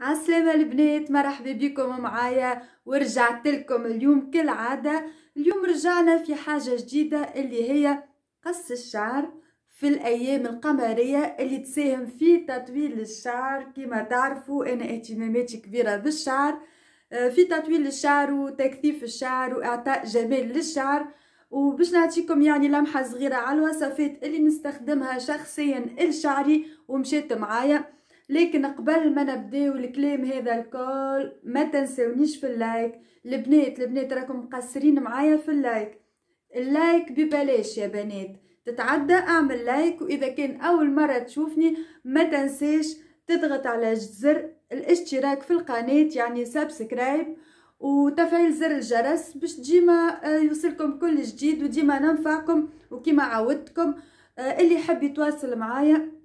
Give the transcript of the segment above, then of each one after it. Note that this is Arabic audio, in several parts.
عسلامة البنات مرحبا بكم معايا ورجعت لكم اليوم كالعادة اليوم رجعنا في حاجة جديدة اللي هي قص الشعر في الأيام القمرية اللي تساهم في تطويل الشعر كما تعرفوا أنا اهتماماتي كبيرة بالشعر آه، في تطويل الشعر وتكثيف الشعر وإعطاء جمال للشعر وباش نعطيكم يعني لمحة صغيرة على الوصفات اللي نستخدمها شخصيا لشعري ومشيت معايا لكن قبل ما نبداو الكلام هذا الكل ما تنسونيش في اللايك البنات البنات راكم مقصرين معايا في اللايك اللايك ببلاش يا بنات تتعدى اعمل لايك واذا كان اول مره تشوفني ما تنساش تضغط على زر الاشتراك في القناه يعني سبسكرايب وتفعيل زر الجرس باش ديما آه، يوصلكم كل جديد وديما ننفعكم وكما عودتكم آه، اللي يحب يتواصل معايا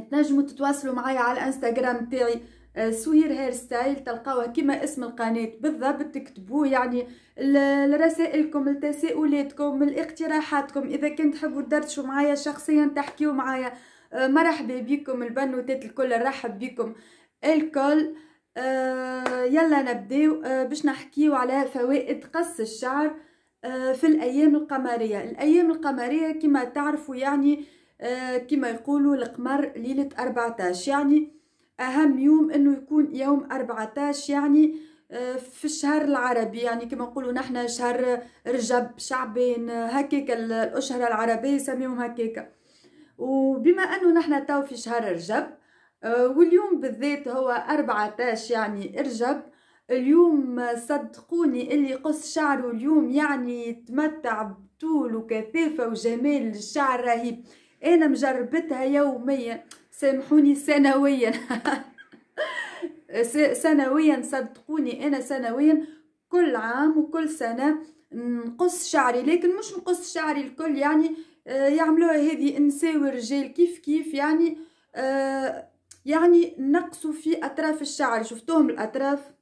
تنجموا تتواصلوا معايا على الانستغرام تاعي آه، سوير هير ستايل تلقاوها كما اسم القناة بالضبط تكتبوا يعني لرسائلكم لتساؤلاتكم الاقتراحاتكم إذا كنت تحبوا تدردشوا معايا شخصيا تحكيوا معايا آه، مرحبا بكم البنوتات الكل نرحب بكم الكل آه، يلا نبداو باش نحكيو على فوائد قص الشعر في الأيام القمرية الأيام القمرية كما تعرفوا يعني آه، كما يقولوا القمر ليلة 14 يعني أهم يوم أنه يكون يوم 14 يعني آه، في الشهر العربي يعني كما نقولوا نحن شهر رجب شعبين هكاك الأشهر العربية يسميهم هكيك وبما أنه نحن تو في شهر رجب آه، واليوم بالذات هو 14 يعني رجب اليوم صدقوني اللي قص شعره اليوم يعني يتمتع بطول وكثافة وجمال الشعر رهيب انا مجربتها يوميا سامحوني سنويا سنويا صدقوني انا سنويا كل عام وكل سنه نقص شعري لكن مش نقص شعري الكل يعني آه، يعملوها هذه النساء والرجال كيف كيف يعني آه، يعني نقصوا في اطراف الشعر شفتوهم الاطراف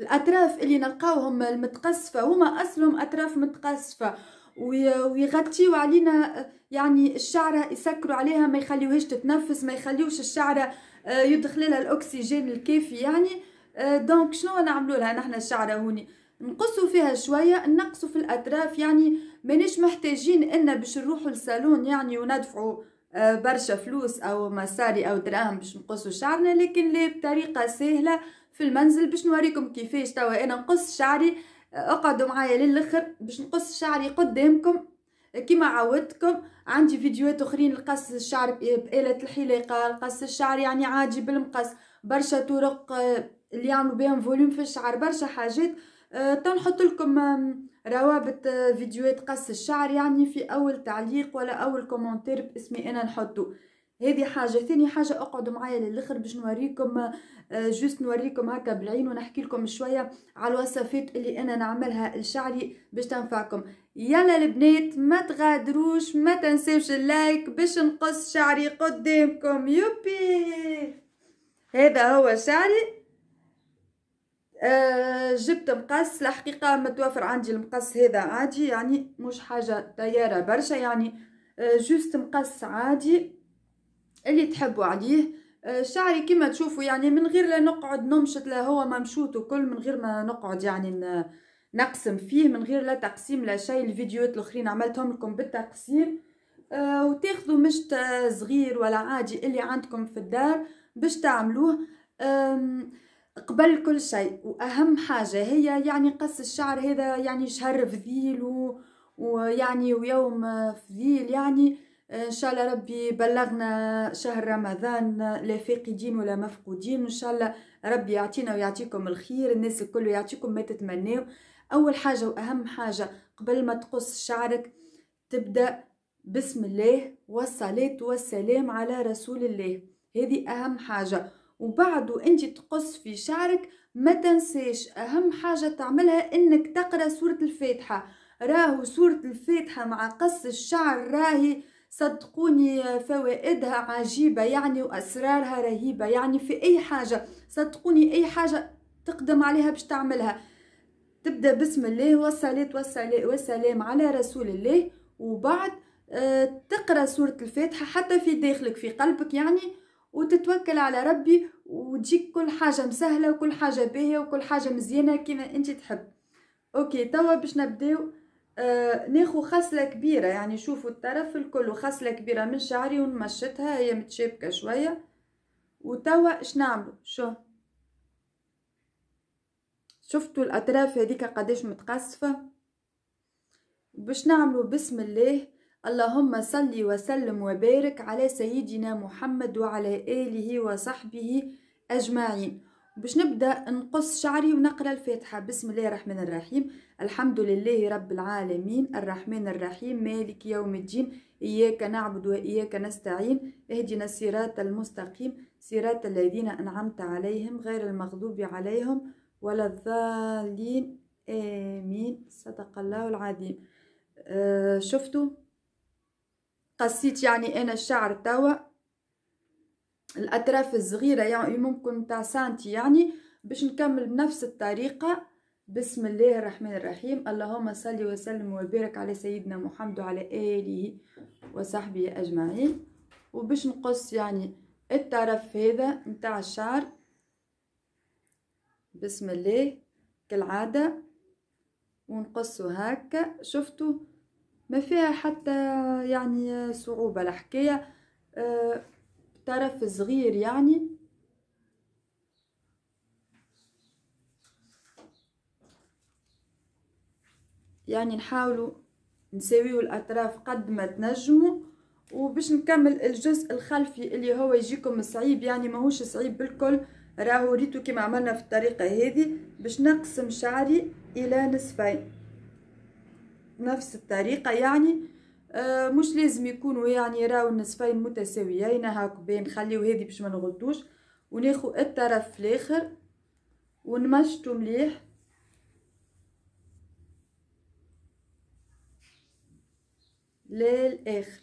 الاطراف اللي نلقاوهم المتقصفه هما اصلهم اطراف متقصفه ويغطيوا علينا يعني الشعرة يسكروا عليها ما يخليوهاش تتنفس ما يخليوش الشعرة آه، يدخل لها الأكسجين الكافي يعني آه، دونك شنو نعملوا لها نحن الشعرة هوني نقصوا فيها شوية نقصوا في الأطراف يعني مانيش محتاجين إن باش نروحوا للصالون يعني وندفعوا آه، برشا فلوس أو مصاري أو دراهم باش نقصوا شعرنا لكن لي بطريقة سهلة في المنزل باش نوريكم كيفاش توا أنا نقص شعري اقعدوا معايا للاخر باش نقص شعري قدامكم كما عودتكم عندي فيديوهات اخرين لقص الشعر بآلة الحلاقه لقص الشعر يعني عادي بالمقص برشا طرق آه، اللي يعملوا بهم فوليوم في الشعر برشا حاجات آه، تنحط لكم روابط آه، فيديوهات قص الشعر يعني في اول تعليق ولا اول كومنتير باسمي انا نحطه هذه حاجه ثاني حاجه اقعدوا معايا للاخر باش نوريكم آه، جوست نوريكم هكا بالعين ونحكي لكم شويه على الوصفات اللي انا نعملها لشعري باش تنفعكم يلا البنات ما تغادروش ما تنساوش اللايك باش نقص شعري قدامكم يوبي هذا هو شعري آه، جبت مقص الحقيقه متوفر عندي المقص هذا عادي يعني مش حاجه طياره برشا يعني آه، جوست مقص عادي اللي تحبوا عليه آه، شعري كما تشوفوا يعني من غير لا نقعد نمشط لا هو ممشوط وكل من غير ما نقعد يعني نقسم فيه من غير لا تقسيم لا شيء الفيديوهات الاخرين عملتهم لكم بالتقسيم آه، وتاخذوا مشط آه، صغير ولا عادي اللي عندكم في الدار باش تعملوه قبل كل شيء واهم حاجه هي يعني قص الشعر هذا يعني شهر فذيل ويعني ويوم فذيل يعني ان شاء الله ربي بلغنا شهر رمضان لا فاقدين ولا مفقودين ان شاء الله ربي يعطينا ويعطيكم الخير الناس الكل يعطيكم ما تتمناو اول حاجه واهم حاجه قبل ما تقص شعرك تبدا بسم الله والصلاه والسلام على رسول الله هذه اهم حاجه وبعد وانت تقص في شعرك ما تنساش اهم حاجه تعملها انك تقرا سوره الفاتحه راهو سوره الفاتحه مع قص الشعر راهي صدقوني آه، فوائدها عجيبة يعني وأسرارها رهيبة يعني في أي حاجة صدقوني أي حاجة تقدم عليها باش تعملها تبدأ بسم الله والصلاة والسلام على رسول الله وبعد آه، تقرأ سورة الفاتحة حتى في داخلك في قلبك يعني وتتوكل على ربي وتجيك كل حاجة مسهلة وكل حاجة باهية وكل حاجة مزيانة كما أنت تحب أوكي توا باش نبداو آه، ناخو خصلة كبيرة يعني شوفوا الطرف الكل خصلة كبيرة من شعري ونمشتها هي متشابكة شوية وتوا اش نعملو شو شفتوا الأطراف هذيك قداش متقصفة باش نعملو بسم الله اللهم صل وسلم وبارك على سيدنا محمد وعلى آله وصحبه أجمعين باش نبدا نقص شعري ونقرا الفاتحه بسم الله الرحمن الرحيم الحمد لله رب العالمين الرحمن الرحيم مالك يوم الدين اياك نعبد واياك نستعين اهدنا الصراط المستقيم صراط الذين انعمت عليهم غير المغضوب عليهم ولا الضالين امين صدق الله العظيم آه شفتوا قصيت يعني انا الشعر توا الاطراف الصغيره يعني ممكن تاع سانتي يعني باش نكمل بنفس الطريقه بسم الله الرحمن الرحيم اللهم صل وسلم وبارك على سيدنا محمد وعلى اله وصحبه اجمعين وباش نقص يعني الطرف هذا نتاع الشعر بسم الله كالعاده ونقصه هكا شفتوا ما فيها حتى يعني صعوبه الحكايه أه طرف صغير يعني يعني نحاولوا نساويو الاطراف قد ما تنجموا وباش نكمل الجزء الخلفي اللي هو يجيكم صعيب يعني ماهوش صعيب بالكل راهو ريتو كما عملنا في الطريقه هذه باش نقسم شعري الى نصفين نفس الطريقه يعني آه، مش لازم يكونوا يعني راو النصفين متساويين هاك بين نخليو هذه باش ما نغلطوش وناخو الطرف الاخر ونمشطو مليح للاخر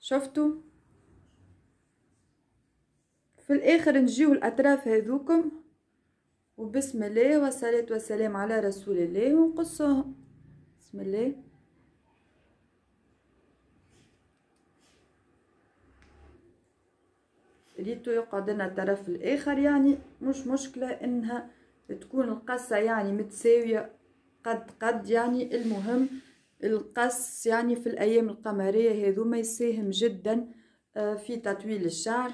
شفتوا في الاخر نجيو الاطراف هذوكم وبسم الله والصلاه والسلام على رسول الله ونقصهم بسم الله ريتو يقعد لنا الطرف الاخر يعني مش مشكله انها تكون القصه يعني متساويه قد قد يعني المهم القص يعني في الايام القمريه ما يساهم جدا آه، في تطويل الشعر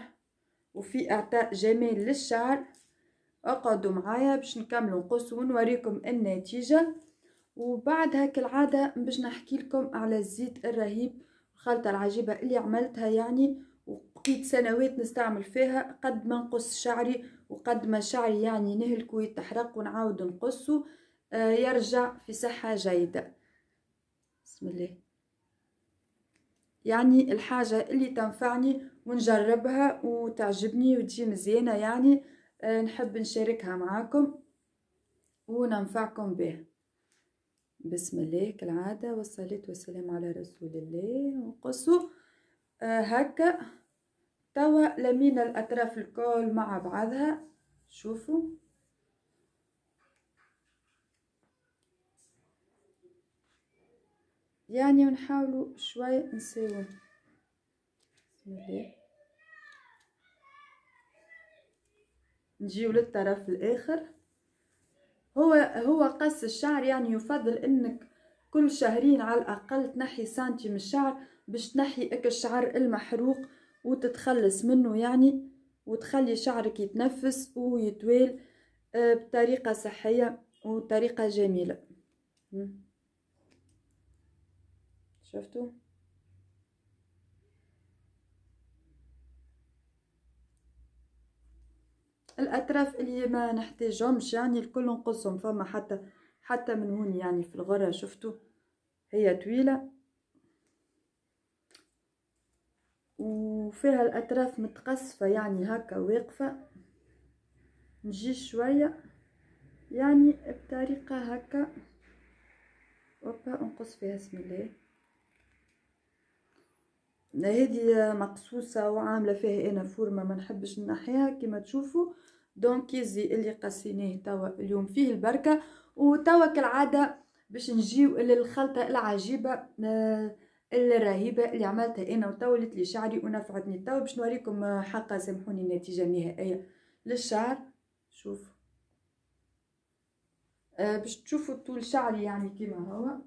وفي اعطاء جمال للشعر اقعدوا معايا باش نكملوا نقص ونوريكم النتيجه وبعدها كالعاده باش نحكي لكم على الزيت الرهيب الخلطه العجيبه اللي عملتها يعني بقيت سنوات نستعمل فيها قد ما نقص شعري وقد ما شعري يعني نهلك ويتحرق ونعاود نقصه آه، يرجع في صحة جيدة بسم الله يعني الحاجة اللي تنفعني ونجربها وتعجبني وتجي مزيانة يعني آه، نحب نشاركها معاكم وننفعكم بها بسم الله كالعادة والصلاة والسلام على رسول الله ونقصوا آه هكا توا لمينا الأطراف الكل مع بعضها شوفوا يعني نحاولوا شوي نساوي بسم الله نجيو للطرف الاخر هو هو قص الشعر يعني يفضل انك كل شهرين على الاقل تنحي سنتي من الشعر باش تنحي اك الشعر المحروق وتتخلص منه يعني وتخلي شعرك يتنفس ويتوال آه، بطريقة صحية وطريقة جميلة شفتوا الأطراف اللي ما نحتاجهمش يعني الكل نقصهم فما حتى حتى من هون يعني في الغرة شفتوا هي طويلة وفيها الاطراف متقصفه يعني هكا واقفه نجي شويه يعني بطريقه هكا اوبا انقص فيها بسم الله هذه مقصوصه وعامله فيها انا فورمه ما نحبش نحيها كما تشوفوا دونكيزي اللي قصيناه توا اليوم فيه البركه وتوا كالعاده باش نجيو للخلطه العجيبه آه الرهيبه اللي عملتها انا وطولت لي شعري ونفعتني تو باش نوريكم حقا سامحوني النتيجه النهائيه للشعر شوف آه، باش تشوفوا طول شعري يعني كيما هو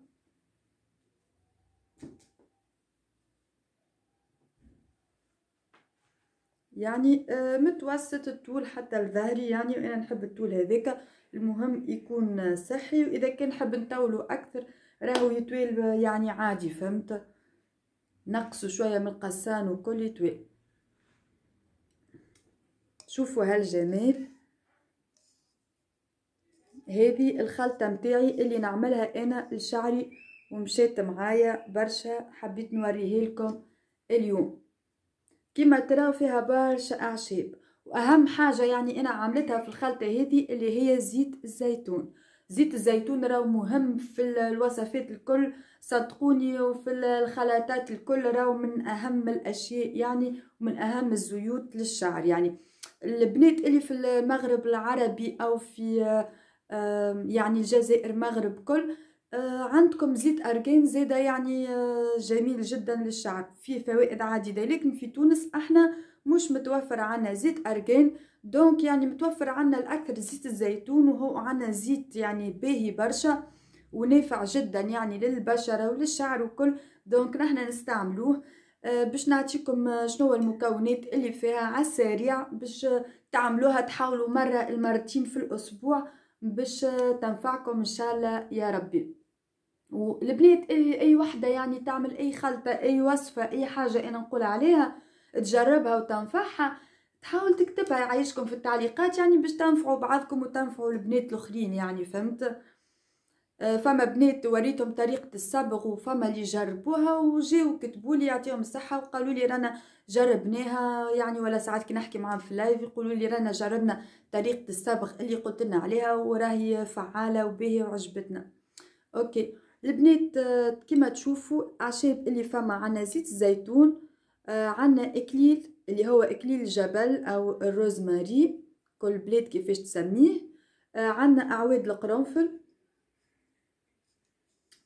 يعني آه، متوسط الطول حتى لظهري يعني وانا نحب الطول هذاك المهم يكون صحي واذا كان نحب نطولو اكثر راهو يتويل يعني عادي فهمت نقص شوية من القسان وكل يطويل شوفوا هالجمال هذه الخلطة متاعي اللي نعملها أنا لشعري ومشيت معايا برشا حبيت نوريه لكم اليوم كما تراو فيها برشا أعشاب وأهم حاجة يعني أنا عملتها في الخلطة هذه اللي هي زيت الزيتون زيت الزيتون راهو مهم في الوصفات الكل صدقوني وفي الخلطات الكل راهو من اهم الاشياء يعني ومن اهم الزيوت للشعر يعني البنات اللي في المغرب العربي او في يعني الجزائر المغرب كل آه، عندكم زيت ارجان زاده يعني آه، جميل جدا للشعر فيه فوائد عديده لكن في تونس احنا مش متوفر عنا زيت ارجان دونك يعني متوفر عنا الاكثر زيت الزيتون وهو عنا زيت يعني باهي برشا ونافع جدا يعني للبشره وللشعر وكل دونك نحنا نستعملوه آه، باش نعطيكم شنو المكونات اللي فيها على السريع باش تعملوها تحاولوا مره المرتين في الاسبوع باش تنفعكم ان شاء الله يا ربي والبنات اي اي وحده يعني تعمل اي خلطه اي وصفه اي حاجه انا نقول عليها تجربها وتنفعها تحاول تكتبها يعيشكم في التعليقات يعني باش تنفعوا بعضكم وتنفعوا البنات الاخرين يعني فهمت آه، فما بنات وريتهم طريقة الصبغ وفما اللي جربوها وجاو كتبوا لي يعطيهم الصحة وقالوا لي رانا جربناها يعني ولا ساعات كي نحكي معاهم في اللايف يقولوا لي رانا جربنا طريقة الصبغ اللي قلت لنا عليها وراهي فعالة وباهية وعجبتنا اوكي البنات آه، كما تشوفوا اعشاب اللي فما عنا زيت الزيتون آه، عنا اكليل اللي هو إكليل الجبل أو الروزماري كل بلاد كيفاش تسميه آه عندنا أعواد القرنفل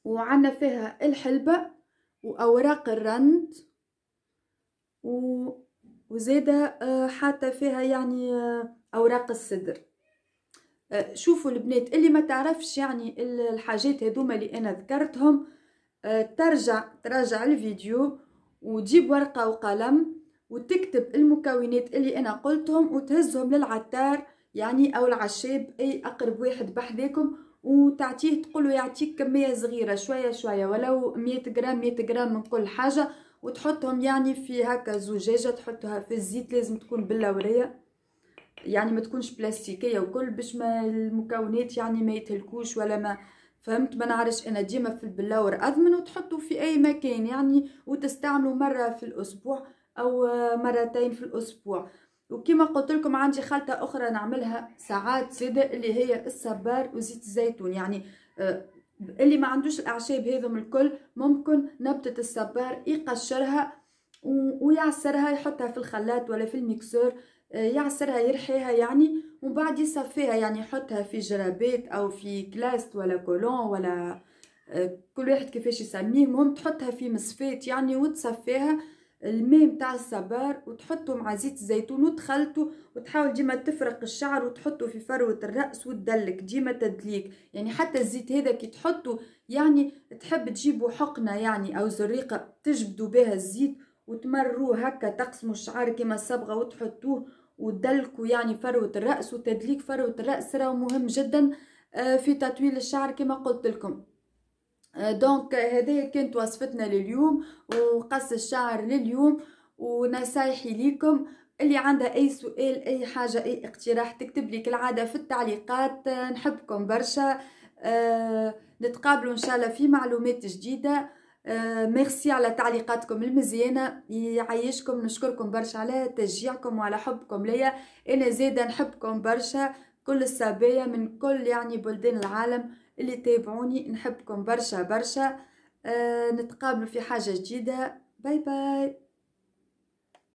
وعندنا فيها الحلبة وأوراق الرند و... وزيدة آه حتى فيها يعني آه أوراق السدر آه، شوفوا البنات اللي ما تعرفش يعني الحاجات هذوما اللي انا ذكرتهم آه، ترجع تراجع الفيديو وتجيب ورقه وقلم وتكتب المكونات اللي انا قلتهم وتهزهم للعطار يعني او العشاب اي اقرب واحد بحذاكم وتعطيه تقولوا يعطيك كميه صغيره شويه شويه ولو 100 غرام 100 غرام من كل حاجه وتحطهم يعني في هكا زجاجه تحطها في الزيت لازم تكون بلوريه يعني ما تكونش بلاستيكيه وكل باش ما المكونات يعني ما يتهلكوش ولا ما فهمت ما نعرفش انا ديما في البلور اضمن وتحطوا في اي مكان يعني وتستعملوا مره في الاسبوع او مرتين في الاسبوع وكما قلت لكم عندي خلطه اخرى نعملها ساعات زاده اللي هي الصبار وزيت الزيتون يعني آه، اللي ما عندوش الاعشاب هذم الكل ممكن نبتة الصبار يقشرها ويعصرها يحطها في الخلاط ولا في الميكسور آه، يعصرها يرحيها يعني ومن بعد يصفيها يعني يحطها في جرابيت او في كلاست ولا كولون ولا آه، كل واحد كيفاش يسميه المهم تحطها في مصفات يعني وتصفيها الماء نتاع الصبار وتحطه مع زيت الزيتون وتخلطه وتحاول ديما تفرق الشعر وتحطه في فروة الرأس وتدلك ديما تدليك يعني حتى الزيت هذا كي تحطه يعني تحب تجيبوا حقنة يعني أو زريقة تجبدوا بها الزيت وتمروه هكا تقسموا الشعر كما الصبغة وتحطوه وتدلكوا يعني فروة الرأس وتدليك فروة الرأس راه مهم جدا آه، في تطويل الشعر كما قلت لكم دونك euh, هذه كانت وصفتنا لليوم وقص الشعر لليوم ونصايحي ليكم اللي عندها اي سؤال اي حاجه اي اقتراح تكتب لي كالعاده في التعليقات آه، نحبكم برشا آه، نتقابلوا ان شاء الله في معلومات جديده آه، ميرسي على تعليقاتكم المزيانه يعيشكم نشكركم برشا على تشجيعكم وعلى حبكم ليا انا زيدا نحبكم برشا كل الصبايا من كل يعني بلدان العالم اللي تابعوني نحبكم برشا برشا آه نتقابلوا في حاجة جديدة باي باي